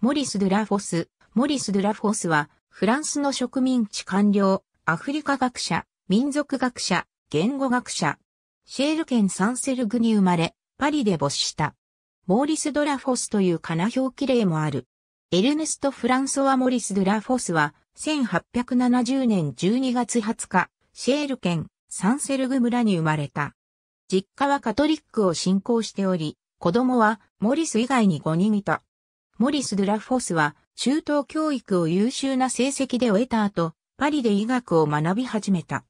モリス・ドゥ・ラフォス。モリス・ドゥ・ラフォスは、フランスの植民地官僚、アフリカ学者、民族学者、言語学者。シェール県サンセルグに生まれ、パリで没した。モーリス・ドラフォスというカナ表記例もある。エルネスト・フランソワ・モリス・ドラフォスは、1870年12月20日、シェール県サンセルグ村に生まれた。実家はカトリックを信仰しており、子供はモリス以外に5人いた。モリス・ドゥ・ラフォスは、中東教育を優秀な成績で終えた後、パリで医学を学び始めた。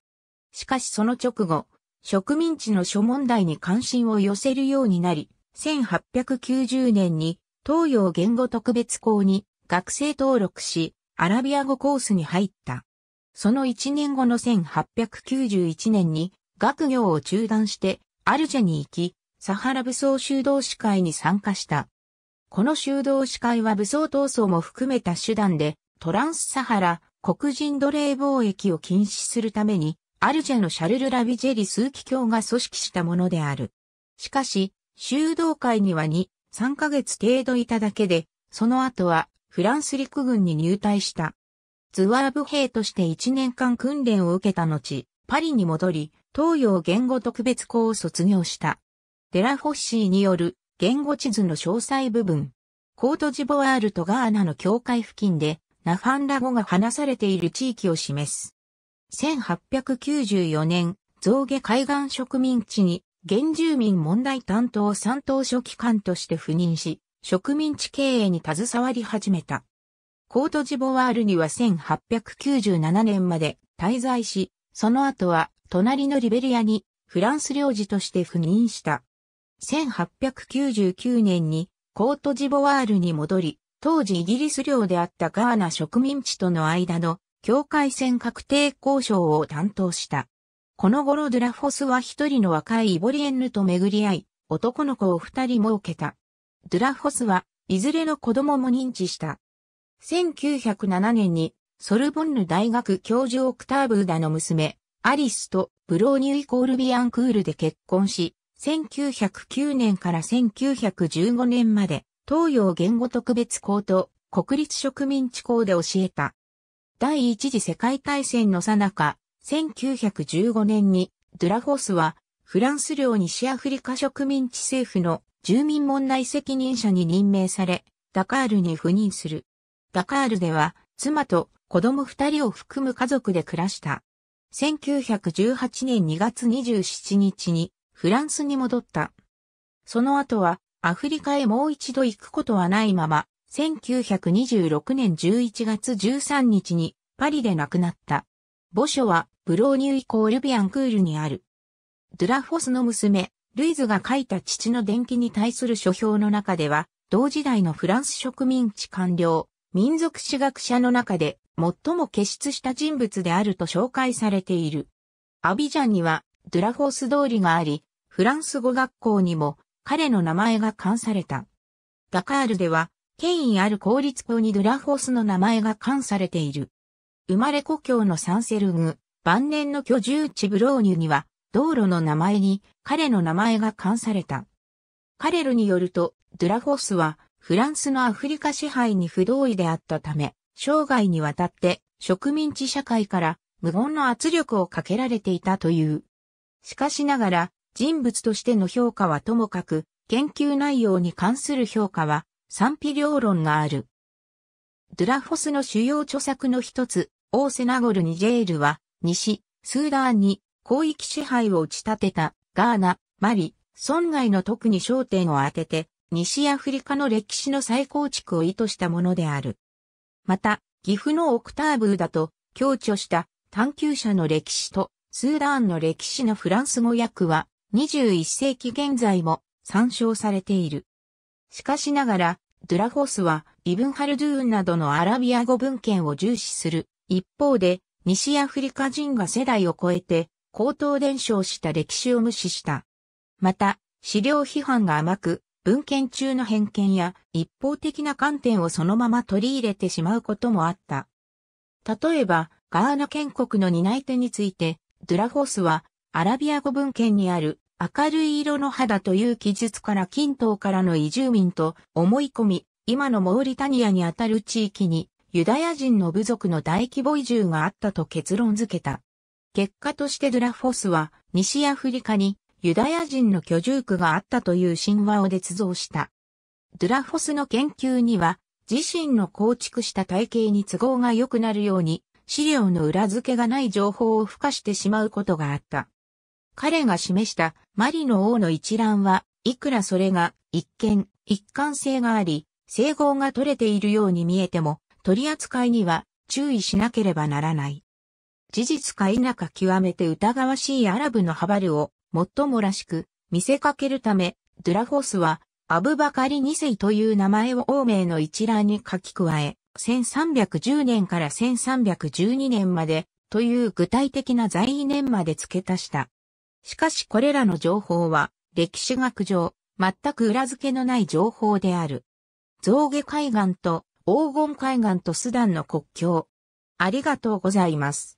しかしその直後、植民地の諸問題に関心を寄せるようになり、1890年に東洋言語特別校に学生登録し、アラビア語コースに入った。その1年後の1891年に学業を中断してアルジェに行き、サハラ武装修道士会に参加した。この修道士会は武装闘争も含めた手段で、トランスサハラ、黒人奴隷貿易を禁止するために、アルジェのシャルル・ラビジェリ数奇教が組織したものである。しかし、修道会には2、3ヶ月程度いただけで、その後はフランス陸軍に入隊した。ズワーブ兵として1年間訓練を受けた後、パリに戻り、東洋言語特別校を卒業した。デラフォッシーによる言語地図の詳細部分。コートジボワールとガーナの境界付近で、ナファンラ語が話されている地域を示す。1894年、象下海岸植民地に原住民問題担当三島書記官として赴任し、植民地経営に携わり始めた。コートジボワールには1897年まで滞在し、その後は隣のリベリアにフランス領事として赴任した。1899年にコートジボワールに戻り、当時イギリス領であったガーナ植民地との間の境界線確定交渉を担当した。この頃ドラフォスは一人の若いイボリエンヌと巡り合い、男の子を二人設けた。ドラフォスはいずれの子供も認知した。1907年にソルボンヌ大学教授オクターブーダの娘、アリスとブローニュイコールビアンクールで結婚し、1909年から1915年まで東洋言語特別校と国立植民地校で教えた。第一次世界大戦の最中、1915年にドゥラホースはフランス領西アフリカ植民地政府の住民問題責任者に任命され、ダカールに赴任する。ダカールでは妻と子供二人を含む家族で暮らした。1918年2月27日にフランスに戻った。その後はアフリカへもう一度行くことはないまま、1926年11月13日にパリで亡くなった。墓所はブローニュイコールビアンクールにある。ドゥラフォスの娘、ルイズが書いた父の伝記に対する書評の中では、同時代のフランス植民地官僚、民族史学者の中で最も傑出した人物であると紹介されている。アビジャンにはドゥラフォス通りがあり、フランス語学校にも彼の名前が冠された。ダカールでは、権威ある公立校にドゥラフォスの名前が冠されている。生まれ故郷のサンセルグ、晩年の居住地ブローニュには、道路の名前に彼の名前が冠された。カレルによると、ドゥラフォスは、フランスのアフリカ支配に不同意であったため、生涯にわたって植民地社会から無言の圧力をかけられていたという。しかしながら、人物としての評価はともかく、研究内容に関する評価は賛否両論がある。ドゥラフォスの主要著作の一つ、オーセナゴルニジェールは、西、スーダーンに広域支配を打ち立てたガーナ、マリ、村外の特に焦点を当てて、西アフリカの歴史の再構築を意図したものである。また、岐阜のオクターブーだと、強調した探求者の歴史とスーダーンの歴史のフランス語訳は、21世紀現在も参照されている。しかしながら、ドゥラフォスはイブンハルドゥーンなどのアラビア語文献を重視する。一方で、西アフリカ人が世代を超えて、高等伝承した歴史を無視した。また、資料批判が甘く、文献中の偏見や一方的な観点をそのまま取り入れてしまうこともあった。例えば、ガーナ建国の担い手について、ドゥラフォースはアラビア語文献にある明るい色の肌という記述から近東からの移住民と思い込み、今のモーリタニアにあたる地域にユダヤ人の部族の大規模移住があったと結論付けた。結果としてドラフォスは西アフリカにユダヤ人の居住区があったという神話を捏造した。ドラフォスの研究には自身の構築した体系に都合が良くなるように資料の裏付けがない情報を付加してしまうことがあった。彼が示したマリの王の一覧は、いくらそれが一見、一貫性があり、整合が取れているように見えても、取り扱いには注意しなければならない。事実か否か極めて疑わしいアラブのハバルを、もっともらしく、見せかけるため、ドゥラホスは、アブバカリ2世という名前を王名の一覧に書き加え、1310年から1312年まで、という具体的な在位年まで付け足した。しかしこれらの情報は、歴史学上、全く裏付けのない情報である。象牙海岸と黄金海岸とスダンの国境。ありがとうございます。